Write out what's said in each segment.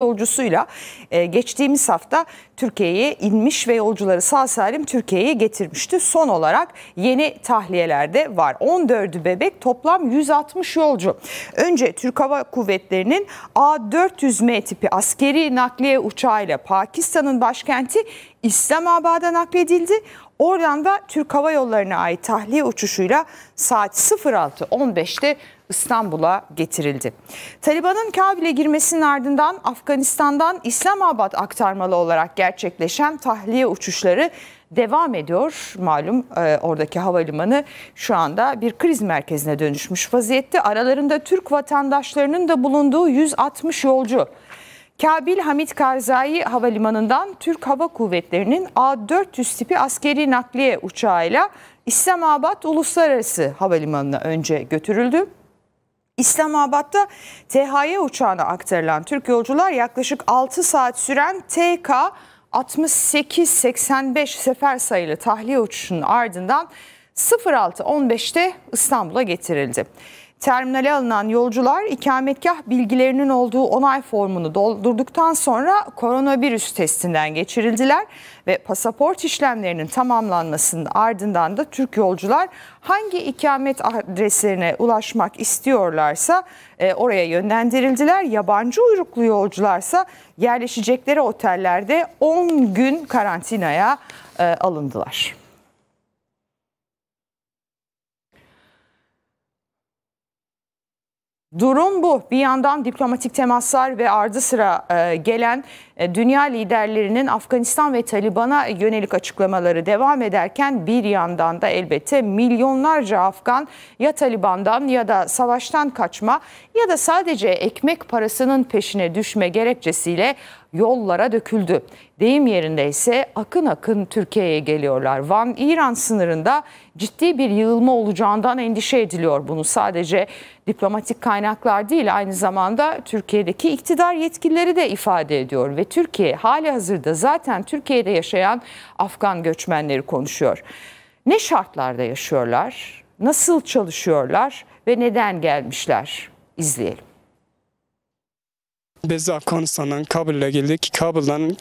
yolcusuyla e, geçtiğimiz hafta Türkiye'ye inmiş ve yolcuları sağ salim Türkiye'ye getirmişti. Son olarak yeni tahliyelerde var. 14'ü bebek toplam 160 yolcu. Önce Türk Hava Kuvvetleri'nin A400M tipi askeri nakliye uçağıyla Pakistan'ın başkenti İslamabad'a nakledildi. Oradan da Türk Hava Yolları'na ait tahliye uçuşuyla saat 06.15'te İstanbul'a getirildi. Taliban'ın Kabil'e girmesinin ardından Afganistan'dan İslamabad aktarmalı olarak gerçekleşen tahliye uçuşları devam ediyor. Malum e, oradaki havalimanı şu anda bir kriz merkezine dönüşmüş vaziyette. Aralarında Türk vatandaşlarının da bulunduğu 160 yolcu. Kabil Hamit Karzai Havalimanı'ndan Türk Hava Kuvvetleri'nin A400 tipi askeri nakliye uçağıyla İslamabad Uluslararası Havalimanı'na önce götürüldü. İslamabad'da THY uçağına aktarılan Türk yolcular yaklaşık 6 saat süren TK 6885 sefer sayılı tahliye uçuşunun ardından 06.15'te İstanbul'a getirildi. Terminale alınan yolcular ikametgah bilgilerinin olduğu onay formunu doldurduktan sonra koronavirüs testinden geçirildiler ve pasaport işlemlerinin tamamlanmasının ardından da Türk yolcular hangi ikamet adreslerine ulaşmak istiyorlarsa e, oraya yönlendirildiler. Yabancı uyruklu yolcularsa yerleşecekleri otellerde 10 gün karantinaya e, alındılar. Durum bu. Bir yandan diplomatik temaslar ve ardı sıra e, gelen e, dünya liderlerinin Afganistan ve Taliban'a yönelik açıklamaları devam ederken bir yandan da elbette milyonlarca Afgan ya Taliban'dan ya da savaştan kaçma ya da sadece ekmek parasının peşine düşme gerekçesiyle yollara döküldü. Deyim yerinde ise akın akın Türkiye'ye geliyorlar. Van-İran sınırında ciddi bir yığılma olacağından endişe ediliyor. Bunu sadece diplomatik kaynaklar değil aynı zamanda Türkiye'deki iktidar yetkilileri de ifade ediyor. Ve Türkiye hali hazırda zaten Türkiye'de yaşayan Afgan göçmenleri konuşuyor. Ne şartlarda yaşıyorlar, nasıl çalışıyorlar ve neden gelmişler? İzleyelim. Biz Afganistan'dan Kabul'e geldik. Kabul'dan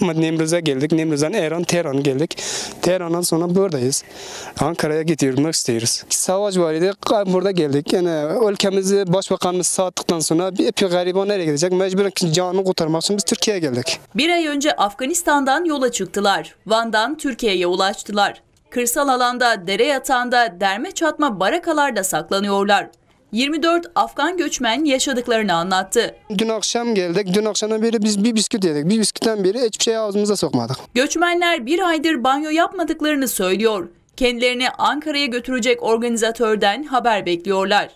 Nemruz'a geldik. Nemruz'dan Eran, Teheran geldik. Teheran'dan sonra buradayız. Ankara'ya gidiyormak istiyoruz. Savaş var idi. Burada geldik. Yani ülkemizi başbakanımız sattıktan sonra bir epi gariban nereye gidecek? Mecburen canını kurtarmak için biz Türkiye'ye geldik. Bir ay önce Afganistan'dan yola çıktılar. Van'dan Türkiye'ye ulaştılar. Kırsal alanda, dere yatağında, derme çatma barakalarda saklanıyorlar. 24 Afgan göçmen yaşadıklarını anlattı. Dün akşam geldik. Dün akşamdan beri biz bir bisküt yedik. Bir bisküten beri hiçbir şey ağzımıza sokmadık. Göçmenler bir aydır banyo yapmadıklarını söylüyor. Kendilerini Ankara'ya götürecek organizatörden haber bekliyorlar.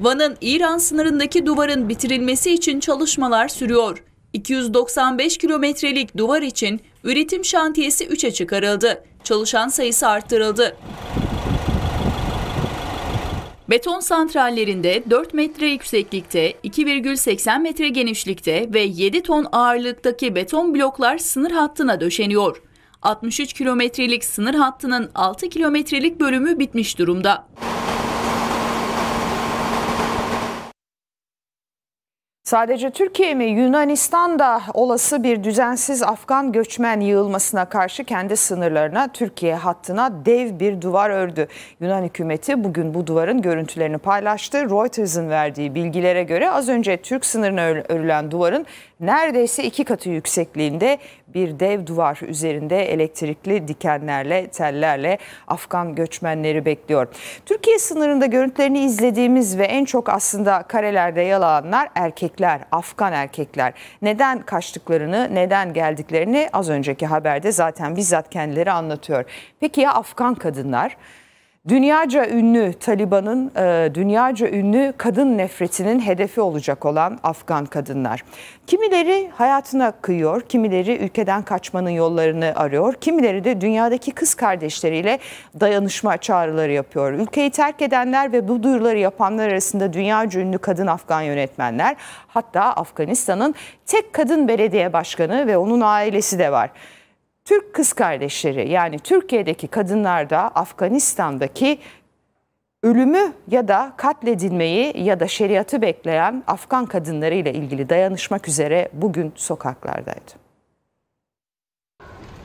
Van'ın İran sınırındaki duvarın bitirilmesi için çalışmalar sürüyor. 295 kilometrelik duvar için üretim şantiyesi 3'e çıkarıldı. Çalışan sayısı arttırıldı. Beton santrallerinde 4 metre yükseklikte, 2,80 metre genişlikte ve 7 ton ağırlıktaki beton bloklar sınır hattına döşeniyor. 63 kilometrelik sınır hattının 6 kilometrelik bölümü bitmiş durumda. Sadece Türkiye mi Yunanistan da olası bir düzensiz Afgan göçmen yığılmasına karşı kendi sınırlarına Türkiye hattına dev bir duvar ördü. Yunan hükümeti bugün bu duvarın görüntülerini paylaştı. Reuters'ın verdiği bilgilere göre az önce Türk sınırına örülen duvarın neredeyse iki katı yüksekliğinde bir dev duvar üzerinde elektrikli dikenlerle, tellerle Afgan göçmenleri bekliyor. Türkiye sınırında görüntülerini izlediğimiz ve en çok aslında karelerde yalanlar erkekler, Afgan erkekler. Neden kaçtıklarını, neden geldiklerini az önceki haberde zaten bizzat kendileri anlatıyor. Peki ya Afgan kadınlar? Dünyaca ünlü Taliban'ın e, dünyaca ünlü kadın nefretinin hedefi olacak olan Afgan kadınlar. Kimileri hayatına kıyıyor, kimileri ülkeden kaçmanın yollarını arıyor, kimileri de dünyadaki kız kardeşleriyle dayanışma çağrıları yapıyor. Ülkeyi terk edenler ve bu duyuruları yapanlar arasında dünyaca ünlü kadın Afgan yönetmenler, hatta Afganistan'ın tek kadın belediye başkanı ve onun ailesi de var. Türk kız kardeşleri yani Türkiye'deki kadınlar da Afganistan'daki ölümü ya da katledilmeyi ya da şeriatı bekleyen Afgan kadınları ile ilgili dayanışmak üzere bugün sokaklardaydı.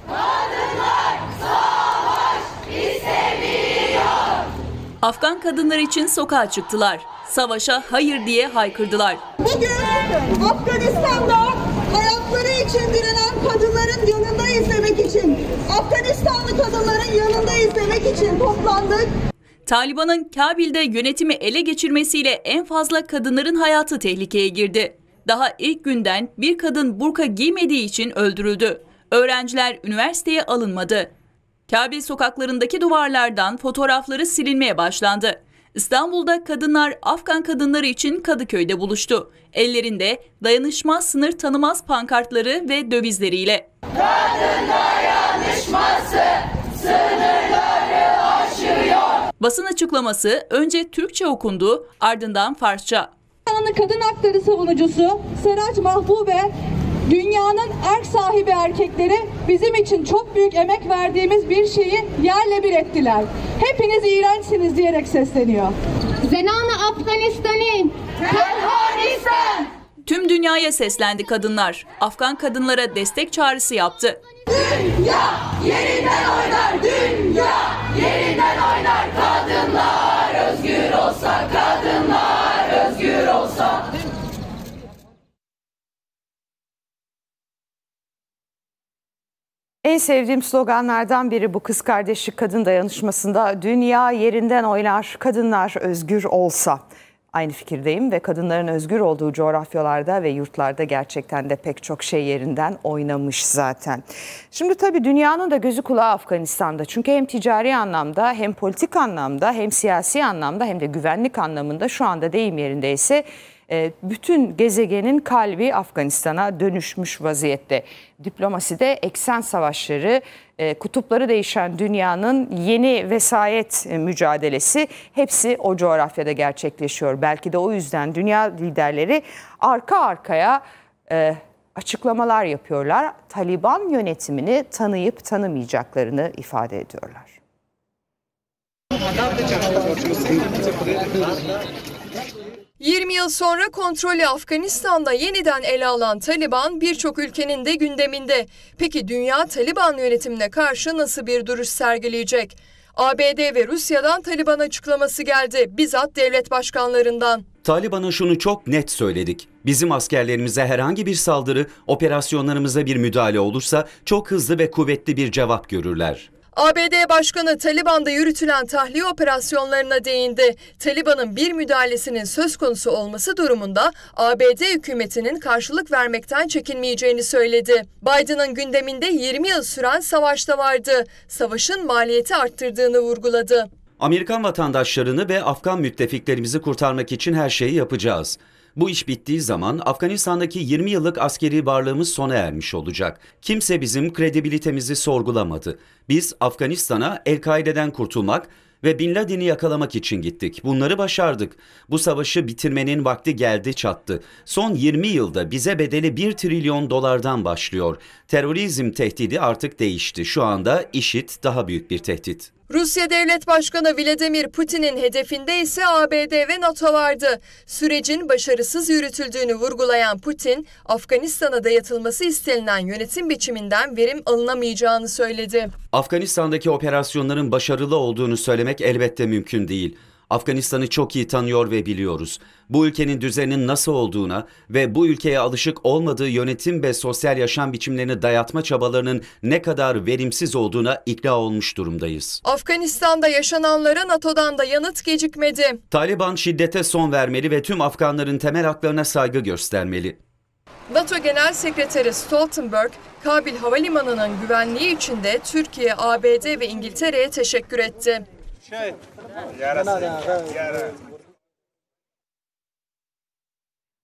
Kadınlar savaş istemiyor. Afgan kadınlar için sokağa çıktılar. Savaşa hayır diye haykırdılar. Bugün Afganistan'da Hayatları için direnen kadınların yanında izlemek için, Afganistanlı kadınların yanında izlemek için toplandık. Taliban'ın Kabil'de yönetimi ele geçirmesiyle en fazla kadınların hayatı tehlikeye girdi. Daha ilk günden bir kadın burka giymediği için öldürüldü. Öğrenciler üniversiteye alınmadı. Kabil sokaklarındaki duvarlardan fotoğrafları silinmeye başlandı. İstanbul'da kadınlar Afgan kadınları için Kadıköy'de buluştu. Ellerinde dayanışma sınır tanımaz pankartları ve dövizleriyle. Kadınlar yanlışması sınırları aşıyor. Basın açıklaması önce Türkçe okundu ardından Farsça. Kadın hakları savunucusu Serac Mahbube Dünyanın erk sahibi erkekleri bizim için çok büyük emek verdiğimiz bir şeyi yerle bir ettiler. Hepiniz iğrençsiniz diyerek sesleniyor. Zenana Afganistani, Terhoristan! Tüm dünyaya seslendi kadınlar. Afgan kadınlara destek çağrısı yaptı. Dünya yerinden oynar, dünya yerinden oynar. Kadınlar özgür olsa, kadınlar özgür olsa. En sevdiğim sloganlardan biri bu kız kardeşlik kadın dayanışmasında dünya yerinden oynar kadınlar özgür olsa. Aynı fikirdeyim ve kadınların özgür olduğu coğrafyalarda ve yurtlarda gerçekten de pek çok şey yerinden oynamış zaten. Şimdi tabii dünyanın da gözü kulağı Afganistan'da. Çünkü hem ticari anlamda hem politik anlamda hem siyasi anlamda hem de güvenlik anlamında şu anda deyim yerindeyse ise ee, bütün gezegenin kalbi Afganistan'a dönüşmüş vaziyette. Diplomaside eksen savaşları, e, kutupları değişen dünyanın yeni vesayet e, mücadelesi hepsi o coğrafyada gerçekleşiyor. Belki de o yüzden dünya liderleri arka arkaya e, açıklamalar yapıyorlar. Taliban yönetimini tanıyıp tanımayacaklarını ifade ediyorlar. 20 yıl sonra kontrolü Afganistan'da yeniden ele alan Taliban birçok ülkenin de gündeminde. Peki dünya Taliban yönetimine karşı nasıl bir duruş sergileyecek? ABD ve Rusya'dan Taliban açıklaması geldi, bizzat devlet başkanlarından. Taliban'a şunu çok net söyledik. Bizim askerlerimize herhangi bir saldırı, operasyonlarımıza bir müdahale olursa çok hızlı ve kuvvetli bir cevap görürler. ABD Başkanı Taliban'da yürütülen tahliye operasyonlarına değindi. Taliban'ın bir müdahalesinin söz konusu olması durumunda ABD hükümetinin karşılık vermekten çekinmeyeceğini söyledi. Biden'ın gündeminde 20 yıl süren savaş da vardı. Savaşın maliyeti arttırdığını vurguladı. Amerikan vatandaşlarını ve Afgan müttefiklerimizi kurtarmak için her şeyi yapacağız. Bu iş bittiği zaman Afganistan'daki 20 yıllık askeri varlığımız sona ermiş olacak. Kimse bizim kredibilitemizi sorgulamadı. Biz Afganistan'a El-Kaide'den kurtulmak, ve Bin Laden'i yakalamak için gittik. Bunları başardık. Bu savaşı bitirmenin vakti geldi çattı. Son 20 yılda bize bedeli 1 trilyon dolardan başlıyor. Terörizm tehdidi artık değişti. Şu anda işit daha büyük bir tehdit. Rusya Devlet Başkanı Vladimir Putin'in hedefinde ise ABD ve NATO vardı. Sürecin başarısız yürütüldüğünü vurgulayan Putin, Afganistan'a dayatılması istenilen yönetim biçiminden verim alınamayacağını söyledi. Afganistan'daki operasyonların başarılı olduğunu söylemek elbette mümkün değil. Afganistan'ı çok iyi tanıyor ve biliyoruz. Bu ülkenin düzeninin nasıl olduğuna ve bu ülkeye alışık olmadığı yönetim ve sosyal yaşam biçimlerini dayatma çabalarının ne kadar verimsiz olduğuna ikna olmuş durumdayız. Afganistan'da yaşananlara NATO'dan da yanıt gecikmedi. Taliban şiddete son vermeli ve tüm Afganların temel haklarına saygı göstermeli. NATO Genel Sekreteri Stoltenberg, Kabil Havalimanı'nın güvenliği için de Türkiye, ABD ve İngiltere'ye teşekkür etti.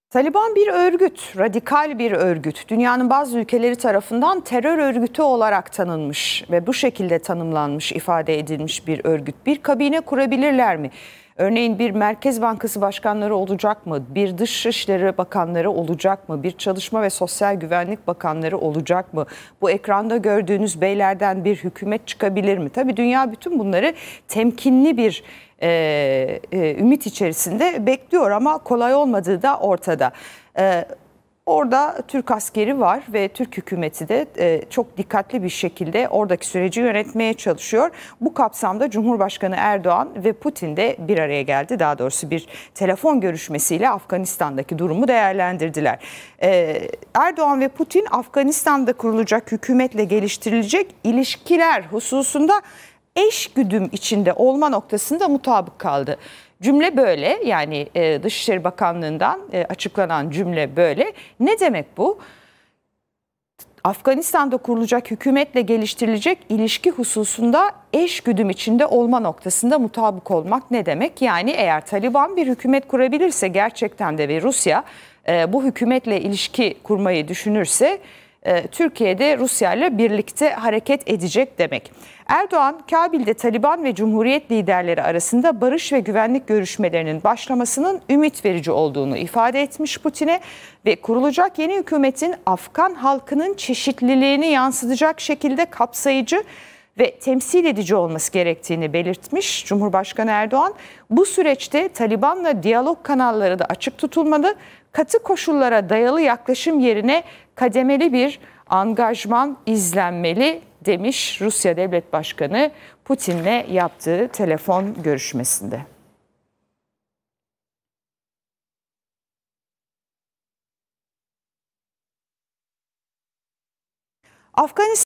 Taliban bir örgüt, radikal bir örgüt. Dünyanın bazı ülkeleri tarafından terör örgütü olarak tanınmış ve bu şekilde tanımlanmış, ifade edilmiş bir örgüt. Bir kabine kurabilirler mi? Örneğin bir Merkez Bankası başkanları olacak mı? Bir Dışişleri Bakanları olacak mı? Bir Çalışma ve Sosyal Güvenlik Bakanları olacak mı? Bu ekranda gördüğünüz beylerden bir hükümet çıkabilir mi? Tabii dünya bütün bunları temkinli bir e, e, ümit içerisinde bekliyor ama kolay olmadığı da ortada. E, Orada Türk askeri var ve Türk hükümeti de e, çok dikkatli bir şekilde oradaki süreci yönetmeye çalışıyor. Bu kapsamda Cumhurbaşkanı Erdoğan ve Putin de bir araya geldi. Daha doğrusu bir telefon görüşmesiyle Afganistan'daki durumu değerlendirdiler. E, Erdoğan ve Putin Afganistan'da kurulacak hükümetle geliştirilecek ilişkiler hususunda eş güdüm içinde olma noktasında mutabık kaldı. Cümle böyle yani e, Dışişleri Bakanlığı'ndan e, açıklanan cümle böyle. Ne demek bu? Afganistan'da kurulacak hükümetle geliştirilecek ilişki hususunda eş güdüm içinde olma noktasında mutabık olmak ne demek? Yani eğer Taliban bir hükümet kurabilirse gerçekten de ve Rusya e, bu hükümetle ilişki kurmayı düşünürse ee, Türkiye'de Rusya ile birlikte hareket edecek demek. Erdoğan, Kabil'de Taliban ve Cumhuriyet liderleri arasında barış ve güvenlik görüşmelerinin başlamasının ümit verici olduğunu ifade etmiş Putin'e ve kurulacak yeni hükümetin Afgan halkının çeşitliliğini yansıtacak şekilde kapsayıcı ve temsil edici olması gerektiğini belirtmiş Cumhurbaşkanı Erdoğan. Bu süreçte Taliban'la diyalog kanalları da açık tutulmalı, katı koşullara dayalı yaklaşım yerine kademeli bir angajman izlenmeli demiş Rusya Devlet Başkanı Putin'le yaptığı telefon görüşmesinde. Afganistan